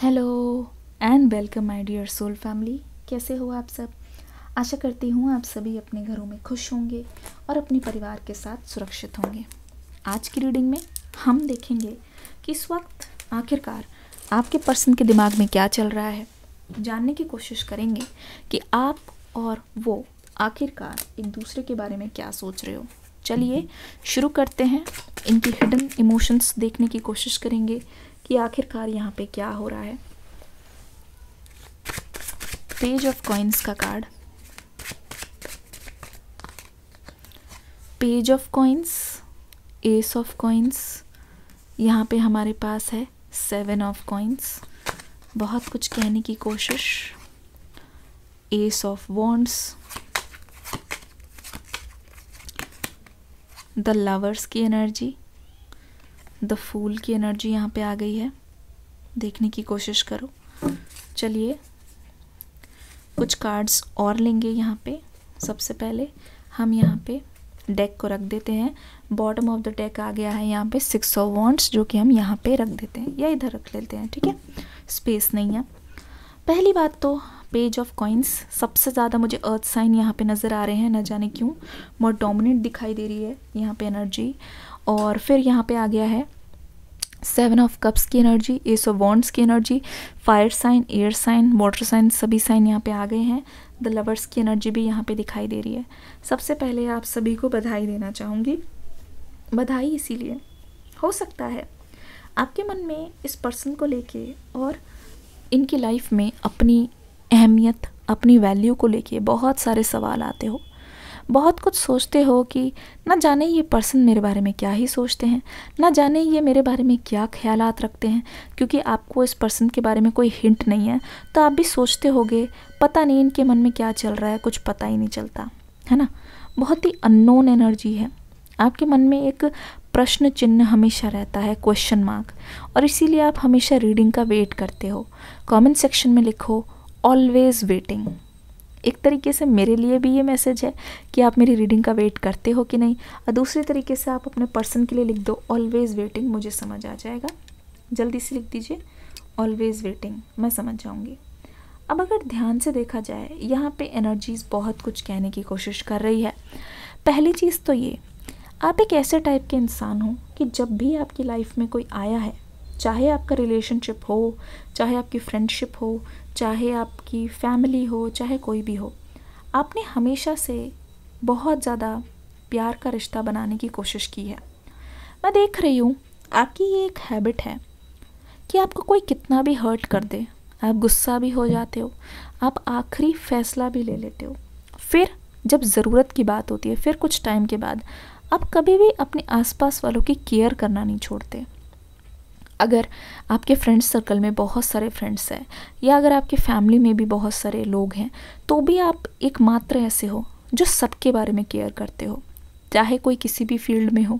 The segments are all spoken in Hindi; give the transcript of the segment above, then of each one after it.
hello and welcome my dear soul family कैसे हो आप सब आशा करती हूँ आप सभी अपने घरों में खुश होंगे और अपने परिवार के साथ सुरक्षित होंगे आज की रीडिंग में हम देखेंगे कि इस वक्त आखिरकार आपके पर्सन के दिमाग में क्या चल रहा है जानने की कोशिश करेंगे कि आप और वो आखिरकार एक दूसरे के बारे में क्या सोच रहे हो चलिए शुरू करते हैं इनकी हिडन इमोशंस देखने की कोशिश करेंगे कि आखिरकार यहाँ पे क्या हो रहा है पेज ऑफ कॉइन्स का card page of coins ace of coins यहाँ पे हमारे पास है सेवन ऑफ कॉइन्स बहुत कुछ कहने की कोशिश ace of wands the lovers की एनर्जी द फूल की एनर्जी यहाँ पे आ गई है देखने की कोशिश करो चलिए कुछ कार्ड्स और लेंगे यहाँ पे सबसे पहले हम यहाँ पे डेक को रख देते हैं बॉटम ऑफ द डेक आ गया है यहाँ पे सिक्स ऑफ वॉन्ट्स जो कि हम यहाँ पे रख देते हैं या इधर रख लेते हैं ठीक है स्पेस नहीं है पहली बात तो पेज ऑफ कॉइन्स सबसे ज़्यादा मुझे अर्थ साइन यहाँ पे नज़र आ रहे हैं न जाने क्यों बहुत डोमिनेंट दिखाई दे रही है यहाँ पे एनर्जी और फिर यहाँ पे आ गया है सेवन ऑफ कप्स की एनर्जी एस ऑफ बॉन्ड्स की energy fire sign air sign water sign सभी साइन यहाँ पे आ गए हैं द लवर्स की एनर्जी भी यहाँ पे दिखाई दे रही है सबसे पहले आप सभी को बधाई देना चाहूँगी बधाई इसीलिए हो सकता है आपके मन में इस पर्सन को लेके और इनकी लाइफ में अपनी अहमियत अपनी वैल्यू को लेके बहुत सारे सवाल आते हो बहुत कुछ सोचते हो कि ना जाने ये पर्सन मेरे बारे में क्या ही सोचते हैं ना जाने ये मेरे बारे में क्या ख्याल रखते हैं क्योंकि आपको इस पर्सन के बारे में कोई हिंट नहीं है तो आप भी सोचते होगे पता नहीं इनके मन में क्या चल रहा है कुछ पता ही नहीं चलता है ना बहुत ही अननोन एनर्जी है आपके मन में एक प्रश्न चिन्ह हमेशा रहता है क्वेश्चन मार्क और इसीलिए आप हमेशा रीडिंग का वेट करते हो कमेंट सेक्शन में लिखो ऑलवेज वेटिंग एक तरीके से मेरे लिए भी ये मैसेज है कि आप मेरी रीडिंग का वेट करते हो कि नहीं और दूसरे तरीके से आप अपने पर्सन के लिए लिख दो ऑलवेज़ वेटिंग मुझे समझ आ जाएगा जल्दी से लिख दीजिए ऑलवेज़ वेटिंग मैं समझ जाऊँगी अब अगर ध्यान से देखा जाए यहाँ पे एनर्जीज बहुत कुछ कहने की कोशिश कर रही है पहली चीज़ तो ये आप एक ऐसे टाइप के इंसान हो कि जब भी आपकी लाइफ में कोई आया है चाहे आपका रिलेशनशिप हो चाहे आपकी फ्रेंडशिप हो चाहे आपकी फैमिली हो चाहे कोई भी हो आपने हमेशा से बहुत ज़्यादा प्यार का रिश्ता बनाने की कोशिश की है मैं देख रही हूँ आपकी ये एक हैबिट है कि आपको कोई कितना भी हर्ट कर दे आप गुस्सा भी हो जाते हो आप आखिरी फैसला भी ले लेते हो फिर जब ज़रूरत की बात होती है फिर कुछ टाइम के बाद आप कभी भी अपने आसपास वालों की केयर करना नहीं छोड़ते अगर आपके फ्रेंड सर्कल में बहुत सारे फ्रेंड्स हैं या अगर आपके फैमिली में भी बहुत सारे लोग हैं तो भी आप एक मात्र ऐसे हो जो सबके बारे में केयर करते हो चाहे कोई किसी भी फील्ड में हो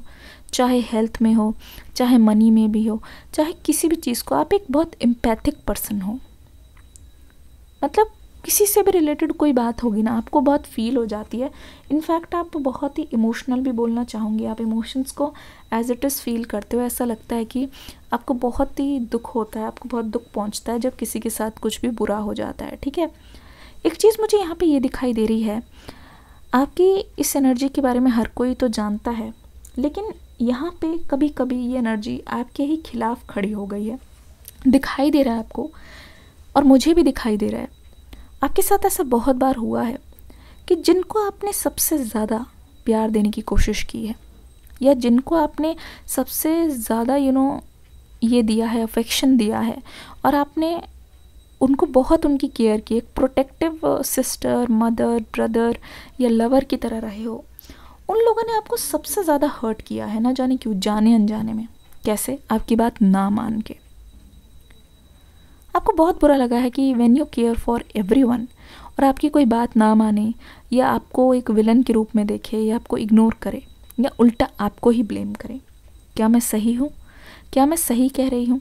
चाहे हेल्थ में हो चाहे मनी में भी हो चाहे किसी भी चीज़ को आप एक बहुत एम्पैथिक पर्सन हो मतलब किसी से भी रिलेटेड कोई बात होगी ना आपको बहुत फील हो जाती है इनफैक्ट आप बहुत ही इमोशनल भी बोलना चाहूँगी आप इमोशंस को एज इट इज़ फील करते हो ऐसा लगता है कि आपको बहुत ही दुख होता है आपको बहुत दुख पहुँचता है जब किसी के साथ कुछ भी बुरा हो जाता है ठीक है एक चीज़ मुझे यहाँ पे ये दिखाई दे रही है आपकी इस एनर्जी के बारे में हर कोई तो जानता है लेकिन यहाँ पे कभी कभी ये एनर्जी आपके ही खिलाफ खड़ी हो गई है दिखाई दे रहा है आपको और मुझे भी दिखाई दे रहा है आपके साथ ऐसा बहुत बार हुआ है कि जिनको आपने सबसे ज़्यादा प्यार देने की कोशिश की है या जिनको आपने सबसे ज़्यादा यू नो ये दिया है अफेक्शन दिया है और आपने उनको बहुत उनकी केयर की एक प्रोटेक्टिव सिस्टर मदर ब्रदर या लवर की तरह रहे हो उन लोगों ने आपको सबसे ज़्यादा हर्ट किया है ना जाने क्यों जाने अनजाने में कैसे आपकी बात ना मान के आपको बहुत बुरा लगा है कि when you care for every और आपकी कोई बात ना माने या आपको एक विलन के रूप में देखे या आपको इग्नोर करे या उल्टा आपको ही ब्लेम करे क्या मैं सही हूँ क्या मैं सही कह रही हूँ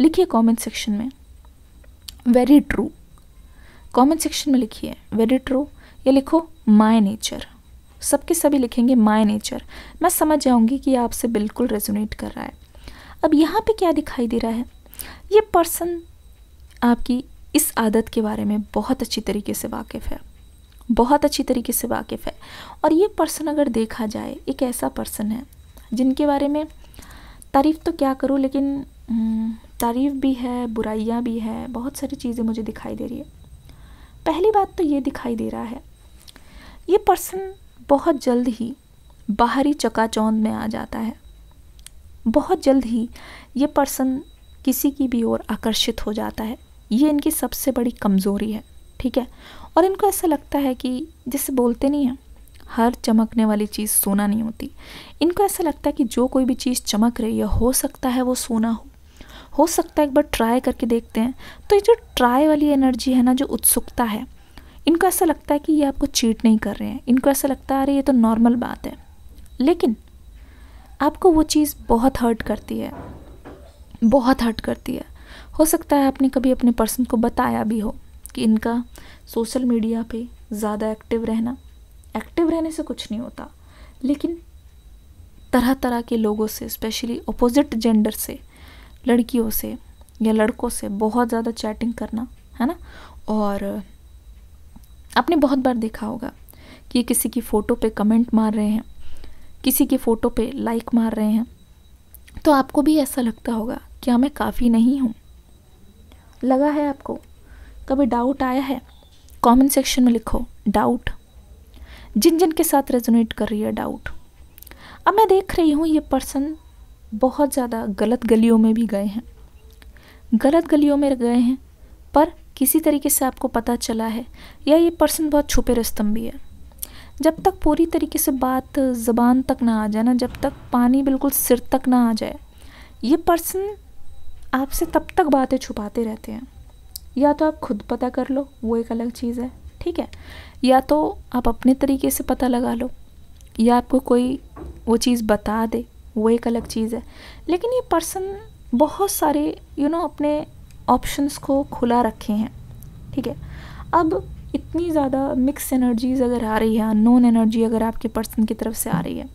लिखिए कमेंट सेक्शन में वेरी ट्रू कमेंट सेक्शन में लिखिए वेरी ट्रू या लिखो माय नेचर सबके सभी लिखेंगे माय नेचर मैं समझ जाऊंगी कि आपसे बिल्कुल रेजोनेट कर रहा है अब यहाँ पे क्या दिखाई दे रहा है ये पर्सन आपकी इस आदत के बारे में बहुत अच्छी तरीके से वाकिफ़ है बहुत अच्छी तरीके से वाकिफ़ है और ये पर्सन अगर देखा जाए एक ऐसा पर्सन है जिनके बारे में तारीफ़ तो क्या करूँ लेकिन हम्म, तारीफ़ भी है बुराइयाँ भी है बहुत सारी चीज़ें मुझे दिखाई दे रही है पहली बात तो ये दिखाई दे रहा है ये पर्सन बहुत जल्द ही बाहरी चकाचौंध में आ जाता है बहुत जल्द ही ये पर्सन किसी की भी ओर आकर्षित हो जाता है ये इनकी सबसे बड़ी कमज़ोरी है ठीक है और इनको ऐसा लगता है कि जैसे बोलते नहीं हैं हर चमकने वाली चीज़ सोना नहीं होती इनको ऐसा लगता है कि जो कोई भी चीज़ चमक रही है हो सकता है वो सोना हो हो सकता है एक बार ट्राई करके देखते हैं तो ये जो ट्राई वाली एनर्जी है ना जो उत्सुकता है इनको ऐसा लगता है कि ये आपको चीट नहीं कर रहे हैं इनको ऐसा लगता है अरे ये तो नॉर्मल बात है लेकिन आपको वो चीज़ बहुत हर्ट करती है बहुत हर्ट करती है हो सकता है आपने कभी अपने पर्सन को बताया भी हो कि इनका सोशल मीडिया पे ज़्यादा एक्टिव रहना एक्टिव रहने से कुछ नहीं होता लेकिन तरह तरह के लोगों से स्पेशली अपोजिट जेंडर से लड़कियों से या लड़कों से बहुत ज़्यादा चैटिंग करना है ना और आपने बहुत बार देखा होगा कि किसी की फ़ोटो पे कमेंट मार रहे हैं किसी की फ़ोटो पे लाइक मार रहे हैं तो आपको भी ऐसा लगता होगा क्या हाँ, मैं काफ़ी नहीं हूँ लगा है आपको कभी डाउट आया है कमेंट सेक्शन में लिखो डाउट जिन जिन के साथ रेजोनेट कर रही है डाउट अब मैं देख रही हूँ ये पर्सन बहुत ज़्यादा गलत गलियों में भी गए हैं गलत गलियों में गए हैं पर किसी तरीके से आपको पता चला है या ये पर्सन बहुत छुपे रस्तम भी है जब तक पूरी तरीके से बात ज़बान तक ना आ जाए ना जब तक पानी बिल्कुल सिर तक ना आ जाए ये पर्सन आपसे तब तक बातें छुपाते रहते हैं या तो आप खुद पता कर लो वो एक अलग चीज़ है ठीक है या तो आप अपने तरीके से पता लगा लो या आपको कोई वो चीज़ बता दे वो एक अलग चीज़ है लेकिन ये पर्सन बहुत सारे यू you नो know, अपने ऑप्शंस को खुला रखे हैं ठीक है अब इतनी ज़्यादा मिक्स एनर्जीज़ अगर आ रही है नॉन एनर्जी अगर आपके पर्सन की तरफ से आ रही है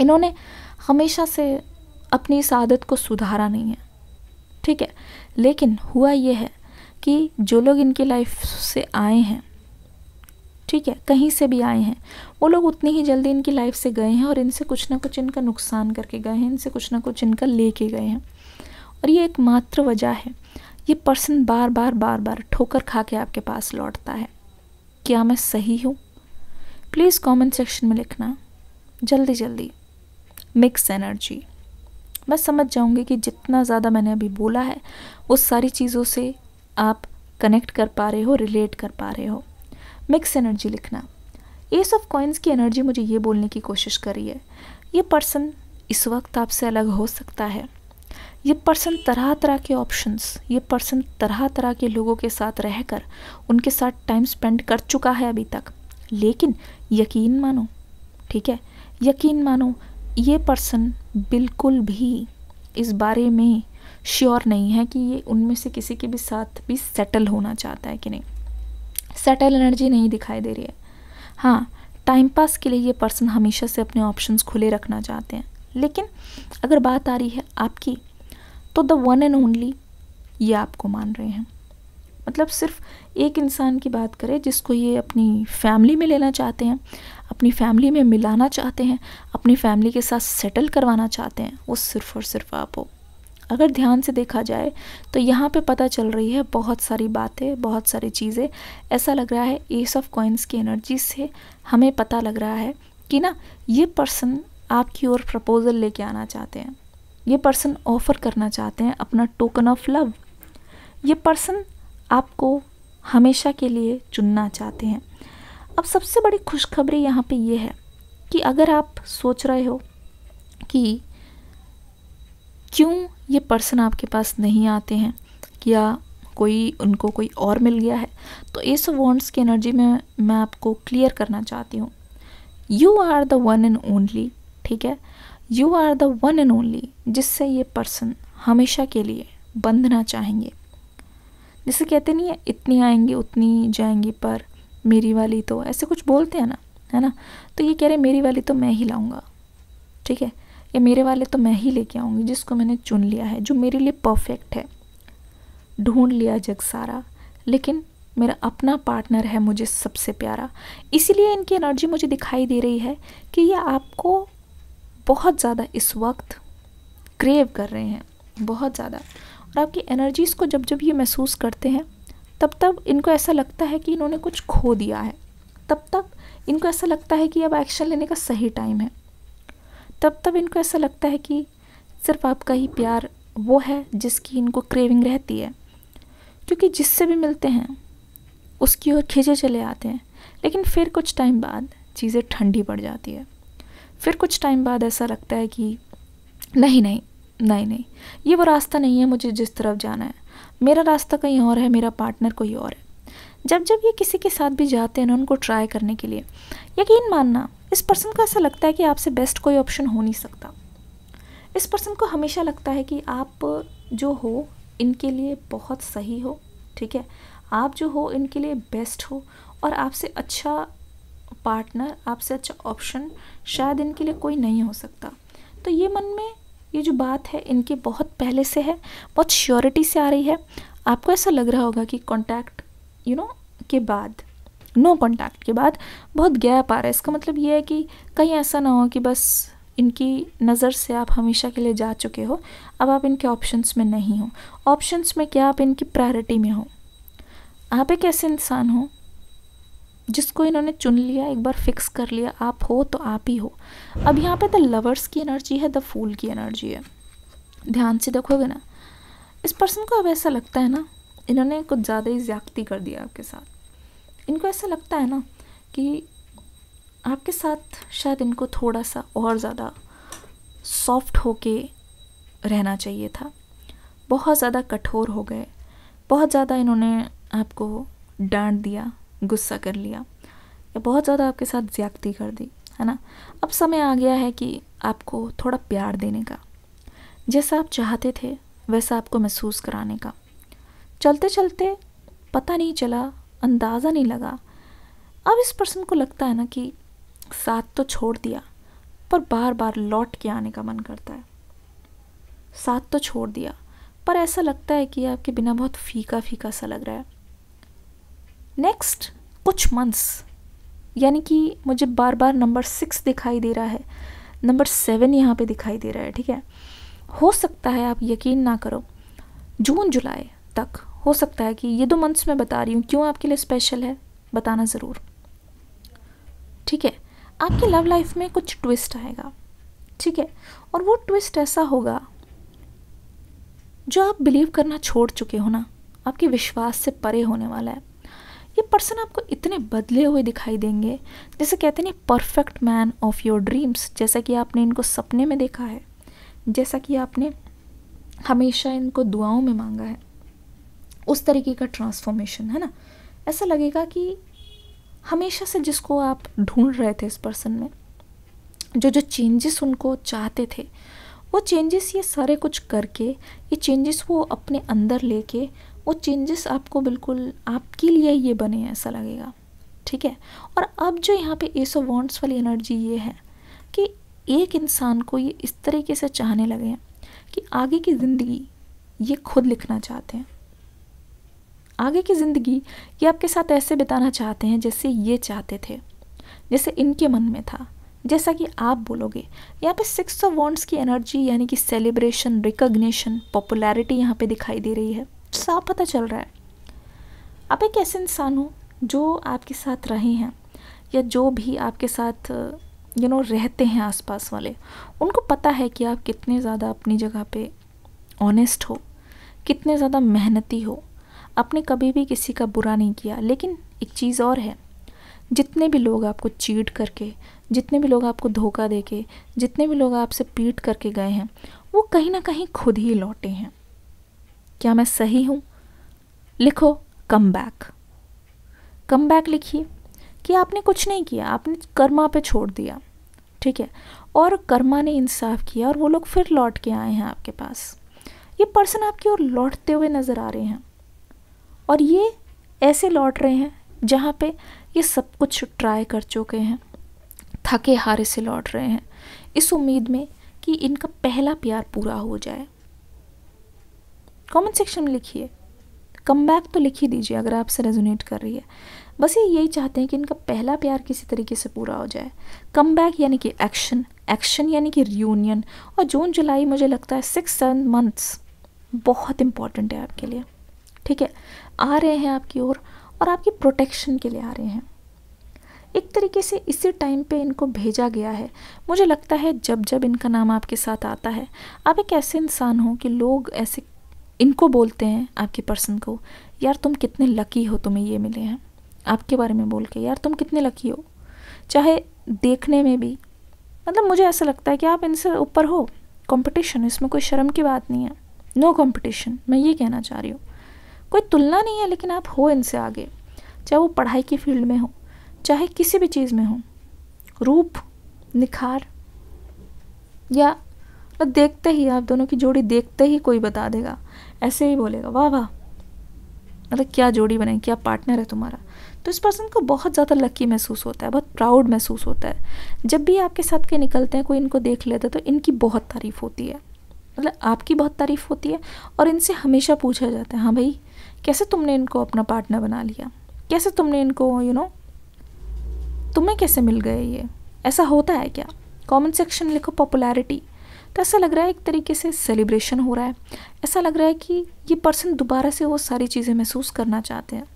इन्होंने हमेशा से अपनी इस आदत को सुधारा नहीं है ठीक है लेकिन हुआ यह है कि जो लोग इनकी लाइफ से आए हैं ठीक है कहीं से भी आए हैं वो लोग उतनी ही जल्दी इनकी लाइफ से गए हैं और इनसे कुछ ना कुछ इनका नुकसान करके गए हैं इनसे कुछ ना कुछ इनका ले के गए हैं और ये एकमात्र वजह है ये पर्सन बार बार बार बार ठोकर खा के आपके पास लौटता है क्या मैं सही हूँ प्लीज़ कमेंट सेक्शन में लिखना जल्दी जल्दी मिक्स एनर्जी मैं समझ जाऊंगी कि जितना ज़्यादा मैंने अभी बोला है वो सारी चीज़ों से आप कनेक्ट कर पा रहे हो रिलेट कर पा रहे हो मिक्स एनर्जी लिखना एस ऑफ कॉइन्स की एनर्जी मुझे ये बोलने की कोशिश करी है ये पर्सन इस वक्त आपसे अलग हो सकता है ये पर्सन तरह तरह के ऑप्शंस ये पर्सन तरह तरह के लोगों के साथ रहकर उनके साथ टाइम स्पेंड कर चुका है अभी तक लेकिन यकीन मानो ठीक है यकीन मानो ये पर्सन बिल्कुल भी इस बारे में श्योर नहीं है कि ये उनमें से किसी के भी साथ भी सेटल होना चाहता है कि नहीं सेटल एनर्जी नहीं दिखाई दे रही है हाँ टाइम पास के लिए ये पर्सन हमेशा से अपने ऑप्शंस खुले रखना चाहते हैं लेकिन अगर बात आ रही है आपकी तो द वन एंड ओनली ये आपको मान रहे हैं मतलब सिर्फ एक इंसान की बात करें जिसको ये अपनी फैमिली में लेना चाहते हैं अपनी फैमिली में मिलाना चाहते हैं अपनी फैमिली के साथ सेटल करवाना चाहते हैं वो सिर्फ और सिर्फ आप हो अगर ध्यान से देखा जाए तो यहाँ पे पता चल रही है बहुत सारी बातें बहुत सारी चीज़ें ऐसा लग रहा है एस ऑफ कॉइन्स की एनर्जी से हमें पता लग रहा है कि ना ये पर्सन आपकी ओर प्रपोज़ल लेके आना चाहते हैं ये पर्सन ऑफ़र करना चाहते हैं अपना टोकन ऑफ लव ये पर्सन आपको हमेशा के लिए चुनना चाहते हैं अब सबसे बड़ी खुशखबरी यहाँ पे ये है कि अगर आप सोच रहे हो कि क्यों ये पर्सन आपके पास नहीं आते हैं या कोई उनको कोई और मिल गया है तो इस वॉन्ट्स की एनर्जी में मैं आपको क्लियर करना चाहती हूँ you are the one and only ठीक है you are the one and only जिससे ये पर्सन हमेशा के लिए बंधना चाहेंगे जैसे कहते नहीं है इतनी आएंगी उतनी जाएंगी पर मेरी वाली तो ऐसे कुछ बोलते हैं ना है ना तो ये कह रहे मेरी वाली तो मैं ही लाऊंगा ठीक है या मेरे वाले तो मैं ही लेके आऊँगी जिसको मैंने चुन लिया है जो मेरे लिए परफेक्ट है ढूंढ लिया जग सारा लेकिन मेरा अपना पार्टनर है मुझे सबसे प्यारा इसीलिए इनकी एनर्जी मुझे दिखाई दे रही है कि ये आपको बहुत ज़्यादा इस वक्त क्रेव कर रहे हैं बहुत ज़्यादा और आपकी एनर्जीज़ को जब जब ये महसूस करते हैं तब तब इनको ऐसा लगता है कि इन्होंने कुछ खो दिया है तब तक इनको ऐसा लगता है कि अब एक्शन लेने का सही टाइम है तब तब इनको ऐसा लगता है कि सिर्फ आपका ही प्यार वो है जिसकी इनको क्रेविंग रहती है क्योंकि जिससे भी मिलते हैं उसकी ओर खींचे चले आते हैं लेकिन फिर कुछ टाइम बाद चीज़ें ठंडी पड़ जाती है फिर कुछ टाइम बाद ऐसा लगता है कि नहीं नहीं नहीं नहीं ये वो रास्ता नहीं है मुझे जिस तरफ जाना है मेरा रास्ता कहीं और है मेरा पार्टनर कोई और है जब जब ये किसी के साथ भी जाते हैं ना उनको ट्राई करने के लिए यकीन मानना इस पर्सन को ऐसा लगता है कि आपसे बेस्ट कोई ऑप्शन हो नहीं सकता इस पर्सन को हमेशा लगता है कि आप जो हो इनके लिए बहुत सही हो ठीक है आप जो हो इनके लिए बेस्ट हो और आपसे अच्छा पार्टनर आपसे अच्छा ऑप्शन शायद इनके लिए कोई नहीं हो सकता तो ये मन में ये जो बात है इनके बहुत पहले से है बहुत श्योरिटी से आ रही है आपको ऐसा लग रहा होगा कि कॉन्टैक्ट यू नो के बाद नो no कॉन्टैक्ट के बाद बहुत गैप आ रहा है इसका मतलब ये है कि कहीं ऐसा ना हो कि बस इनकी नज़र से आप हमेशा के लिए जा चुके हो अब आप इनके ऑप्शंस में नहीं हो ऑप्शंस में क्या आप इनकी प्रायोरिटी में हो आप एक ऐसे इंसान हो जिसको इन्होंने चुन लिया एक बार फिक्स कर लिया आप हो तो आप ही हो अब यहाँ पे द लवर्स की एनर्जी है द फूल की एनर्जी है ध्यान से देखोगे ना इस पर्सन को अब ऐसा लगता है ना इन्होंने कुछ ज़्यादा ही ज्यादती कर दिया आपके साथ इनको ऐसा लगता है ना कि आपके साथ शायद इनको थोड़ा सा और ज़्यादा सॉफ्ट होके रहना चाहिए था बहुत ज़्यादा कठोर हो गए बहुत ज़्यादा इन्होंने आपको डांट दिया गुस्सा कर लिया या बहुत ज़्यादा आपके साथ ज्यादती कर दी है ना अब समय आ गया है कि आपको थोड़ा प्यार देने का जैसा आप चाहते थे वैसा आपको महसूस कराने का चलते चलते पता नहीं चला अंदाज़ा नहीं लगा अब इस पर्सन को लगता है ना कि साथ तो छोड़ दिया पर बार बार लौट के आने का मन करता है साथ तो छोड़ दिया पर ऐसा लगता है कि आपके बिना बहुत फीका फीका सा लग रहा है नेक्स्ट कुछ मंथ्स यानी कि मुझे बार बार नंबर सिक्स दिखाई दे रहा है नंबर सेवन यहाँ पे दिखाई दे रहा है ठीक है हो सकता है आप यकीन ना करो जून जुलाई तक हो सकता है कि ये दो मंथ्स मैं बता रही हूँ क्यों आपके लिए स्पेशल है बताना ज़रूर ठीक है आपकी लव लाइफ में कुछ ट्विस्ट आएगा ठीक है और वो ट्विस्ट ऐसा होगा जो आप बिलीव करना छोड़ चुके हो ना आपके विश्वास से परे होने वाला है ये पर्सन आपको इतने बदले हुए दिखाई देंगे जैसे कहते हैं perfect man of your dreams जैसा कि आपने इनको सपने में देखा है जैसा कि आपने हमेशा इनको दुआओं में मांगा है उस तरीके का ट्रांसफॉर्मेशन है ना ऐसा लगेगा कि हमेशा से जिसको आप ढूंढ रहे थे इस पर्सन में जो जो चेंजेस उनको चाहते थे वो चेंजेस ये सारे कुछ करके ये चेंजेस वो अपने अंदर लेके वो चेंजेस आपको बिल्कुल आपके लिए ये बने ऐसा लगेगा ठीक है और अब जो यहाँ पे एसो वॉन्ट्स वाली एनर्जी ये है कि एक इंसान को ये इस तरीके से चाहने लगे हैं कि आगे की ज़िंदगी ये खुद लिखना चाहते हैं आगे की ज़िंदगी ये आपके साथ ऐसे बिताना चाहते हैं जैसे ये चाहते थे जैसे इनके मन में था जैसा कि आप बोलोगे यहाँ पे सिक्स ऑफ वॉन्ट्स की एनर्जी यानी कि सेलिब्रेशन रिकग्निशन पॉपुलैरिटी यहाँ पे दिखाई दे रही है साफ पता चल रहा है आप एक ऐसे इंसान हो जो आपके साथ रहे हैं या जो भी आपके साथ यू नो रहते हैं आसपास वाले उनको पता है कि आप कितने ज़्यादा अपनी जगह पे ऑनेस्ट हो कितने ज़्यादा मेहनती हो आपने कभी भी किसी का बुरा नहीं किया लेकिन एक चीज़ और है जितने भी लोग आपको चीट करके जितने भी लोग आपको धोखा दे के जितने भी लोग आपसे पीट करके गए हैं वो कहीं ना कहीं खुद ही लौटे हैं क्या मैं सही हूँ लिखो कम बैक कम बैक लिखिए कि आपने कुछ नहीं किया आपने कर्मा पे छोड़ दिया ठीक है और कर्मा ने इंसाफ किया और वो लोग फिर लौट के आए हैं आपके पास ये पर्सन आपकी ओर लौटते हुए नज़र आ रहे हैं और ये ऐसे लौट रहे हैं जहाँ पे ये सब कुछ ट्राई कर चुके हैं थके हारे से लौट रहे हैं इस उम्मीद में कि इनका पहला प्यार पूरा हो जाए कमेंट सेक्शन में लिखिए कम बैक तो लिख ही दीजिए अगर आपसे रेजोनेट कर रही है बस ये यही चाहते हैं कि इनका पहला प्यार किसी तरीके से पूरा हो जाए कम बैक यानी कि एक्शन एक्शन यानी कि रियूनियन और जून जुलाई मुझे लगता है सिक्स सेवन मंथ्स बहुत इम्पॉर्टेंट है आपके लिए ठीक है आ रहे हैं आपकी ओर और, और आपकी प्रोटेक्शन के लिए आ रहे हैं एक तरीके से इसी टाइम पे इनको भेजा गया है मुझे लगता है जब जब इनका नाम आपके साथ आता है आप एक ऐसे इंसान हो कि लोग ऐसे इनको बोलते हैं आपके पर्सन को यार तुम कितने लकी हो तुम्हें ये मिले हैं आपके बारे में बोल के यार तुम कितने लकी हो चाहे देखने में भी मतलब मुझे ऐसा लगता है कि आप इनसे ऊपर हो कंपटीशन इसमें कोई शर्म की बात नहीं है नो no कंपटीशन मैं ये कहना चाह रही हूँ कोई तुलना नहीं है लेकिन आप हो इनसे आगे चाहे वो पढ़ाई की फील्ड में हो चाहे किसी भी चीज़ में हो रूप निखार या और देखते ही आप दोनों की जोड़ी देखते ही कोई बता देगा ऐसे ही बोलेगा वाह वाह मतलब क्या जोड़ी बनाई क्या पार्टनर है तुम्हारा तो इस पर्सन को बहुत ज़्यादा लकी महसूस होता है बहुत प्राउड महसूस होता है जब भी आपके साथ के निकलते हैं कोई इनको देख लेता है तो इनकी बहुत तारीफ़ होती है मतलब आपकी बहुत तारीफ़ होती है और इनसे हमेशा पूछा जाता है हाँ भाई कैसे तुमने इनको अपना पार्टनर बना लिया कैसे तुमने इनको यू नो तुम्हें कैसे मिल गए ये ऐसा होता है क्या कमेंट सेक्शन लिखो पॉपुलैरिटी तो ऐसा लग रहा है एक तरीके से सेलिब्रेशन हो रहा है ऐसा लग रहा है कि ये पर्सन दोबारा से वो सारी चीज़ें महसूस करना चाहते हैं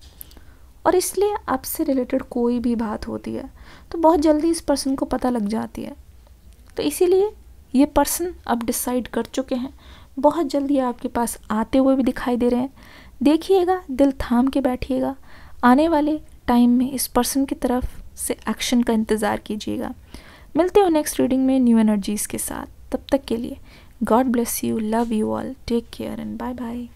और इसलिए आपसे रिलेटेड कोई भी बात होती है तो बहुत जल्दी इस पर्सन को पता लग जाती है तो इसीलिए ये पर्सन अब डिसाइड कर चुके हैं बहुत जल्दी आपके पास आते हुए भी दिखाई दे रहे हैं देखिएगा दिल थाम के बैठिएगा आने वाले टाइम में इस पर्सन की तरफ से एक्शन का इंतज़ार कीजिएगा मिलते हो नेक्स्ट रीडिंग में न्यू एनर्जीज़ के साथ तब तक के लिए god bless you love you all take care and bye bye